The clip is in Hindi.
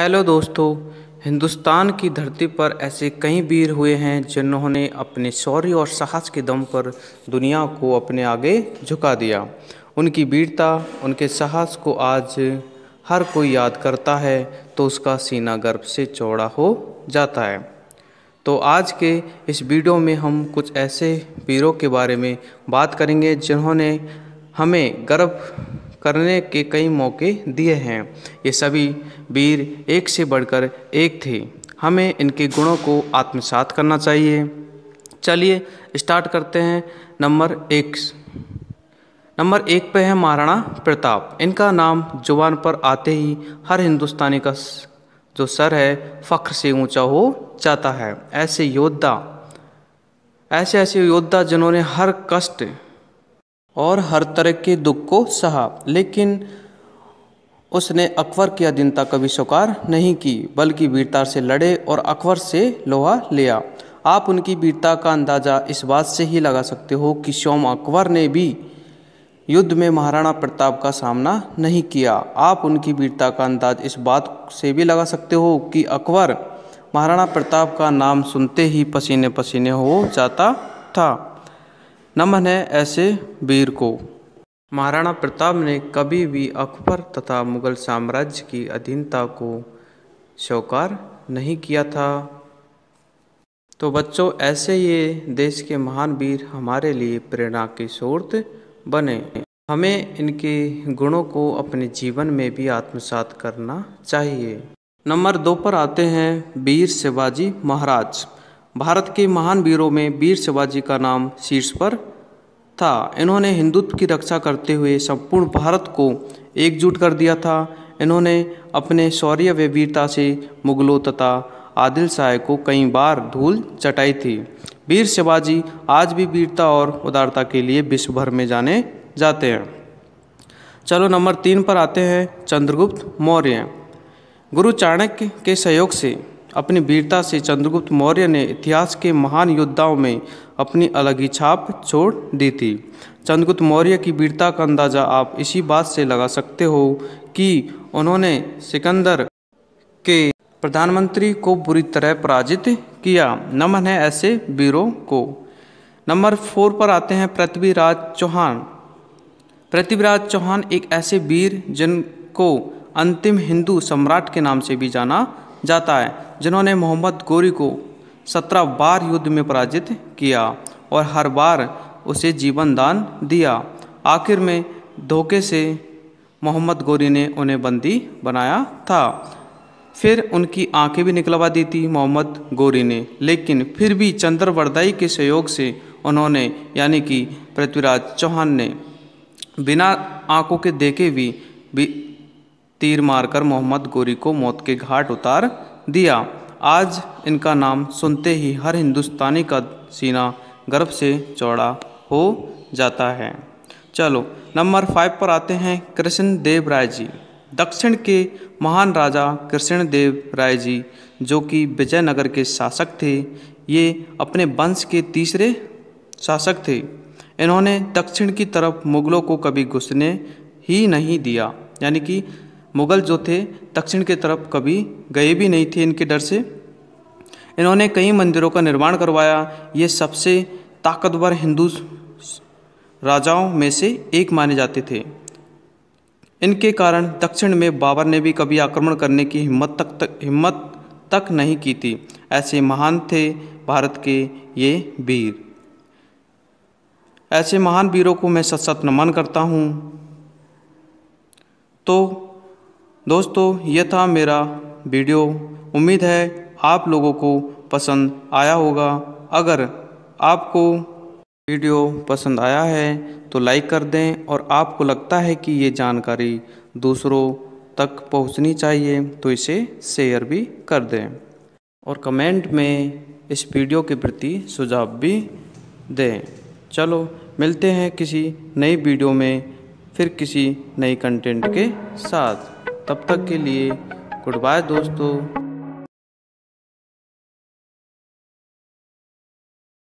हेलो दोस्तों हिंदुस्तान की धरती पर ऐसे कई वीर हुए हैं जिन्होंने अपने शौर्य और साहस के दम पर दुनिया को अपने आगे झुका दिया उनकी वीरता उनके साहस को आज हर कोई याद करता है तो उसका सीना गर्व से चौड़ा हो जाता है तो आज के इस वीडियो में हम कुछ ऐसे वीरों के बारे में बात करेंगे जिन्होंने हमें गर्व करने के कई मौके दिए हैं ये सभी वीर एक से बढ़कर एक थे हमें इनके गुणों को आत्मसात करना चाहिए चलिए स्टार्ट करते हैं नंबर एक नंबर एक पे है महाराणा प्रताप इनका नाम जुबान पर आते ही हर हिंदुस्तानी का जो सर है फख्र से ऊंचा हो जाता है ऐसे योद्धा ऐसे ऐसे योद्धा जिन्होंने हर कष्ट और हर तरह के दुख को सहा लेकिन उसने अकबर की अधीनता कभी स्वीकार नहीं की बल्कि वीरता से लड़े और अकबर से लोहा लिया आप उनकी वीरता का अंदाज़ा इस बात से ही लगा सकते हो कि शोम अकबर ने भी युद्ध में महाराणा प्रताप का सामना नहीं किया आप उनकी वीरता का अंदाज इस बात से भी लगा सकते हो कि अकबर महाराणा प्रताप का नाम सुनते ही पसीने पसीने हो जाता था नमन है ऐसे वीर को महाराणा प्रताप ने कभी भी अकबर तथा मुगल साम्राज्य की अधीनता को स्वीकार नहीं किया था तो बच्चों ऐसे ये देश के महान वीर हमारे लिए प्रेरणा के स्रोत बने हमें इनके गुणों को अपने जीवन में भी आत्मसात करना चाहिए नंबर दो पर आते हैं वीर शिवाजी महाराज भारत के महान वीरों में वीर शिवाजी का नाम शीर्ष पर था इन्होंने हिंदुत्व की रक्षा करते हुए संपूर्ण भारत को एकजुट कर दिया था इन्होंने अपने शौर्य व वीरता से मुगलों तथा आदिल शाह को कई बार धूल चटाई थी वीर शिवाजी आज भी वीरता और उदारता के लिए विश्व भर में जाने जाते हैं चलो नंबर तीन पर आते हैं चंद्रगुप्त मौर्य गुरु चाणक्य के सहयोग से अपनी वीरता से चंद्रगुप्त मौर्य ने इतिहास के महान योद्धाओं में अपनी अलग ही छाप छोड़ दी थी चंद्रगुप्त मौर्य की वीरता का अंदाज़ा आप इसी बात से लगा सकते हो कि उन्होंने सिकंदर के प्रधानमंत्री को बुरी तरह पराजित किया नमन है ऐसे वीरों को नंबर फोर पर आते हैं पृथ्वीराज चौहान पृथ्वीराज चौहान एक ऐसे वीर जिनको अंतिम हिंदू सम्राट के नाम से भी जाना जाता है जिन्होंने मोहम्मद गोरी को सत्रह बार युद्ध में पराजित किया और हर बार उसे जीवन दान दिया आखिर में धोखे से मोहम्मद गोरी ने उन्हें बंदी बनाया था फिर उनकी आंखें भी निकलवा दी थी मोहम्मद गोरी ने लेकिन फिर भी चंद्रवरदाई के सहयोग से उन्होंने यानी कि पृथ्वीराज चौहान ने बिना आंखों के देखे भी तीर मारकर मोहम्मद गोरी को मौत के घाट उतार दिया आज इनका नाम सुनते ही हर हिंदुस्तानी का सीना गर्व से चौड़ा हो जाता है चलो नंबर फाइव पर आते हैं कृष्ण देव राय जी दक्षिण के महान राजा कृष्ण देव राय जी जो कि विजयनगर के शासक थे ये अपने वंश के तीसरे शासक थे इन्होंने दक्षिण की तरफ मुगलों को कभी घुसने ही नहीं दिया यानी कि मुग़ल जो थे दक्षिण की तरफ कभी गए भी नहीं थे इनके डर से इन्होंने कई मंदिरों का निर्माण करवाया ये सबसे ताकतवर हिंदू राजाओं में से एक माने जाते थे इनके कारण दक्षिण में बाबर ने भी कभी आक्रमण करने की हिम्मत तक, तक हिम्मत तक नहीं की थी ऐसे महान थे भारत के ये वीर ऐसे महान वीरों को मैं सत सत नमन करता हूँ तो दोस्तों यह था मेरा वीडियो उम्मीद है आप लोगों को पसंद आया होगा अगर आपको वीडियो पसंद आया है तो लाइक कर दें और आपको लगता है कि ये जानकारी दूसरों तक पहुंचनी चाहिए तो इसे शेयर भी कर दें और कमेंट में इस वीडियो के प्रति सुझाव भी दें चलो मिलते हैं किसी नई वीडियो में फिर किसी नई कंटेंट के साथ तब तक के लिए गुड बाय दोस्तों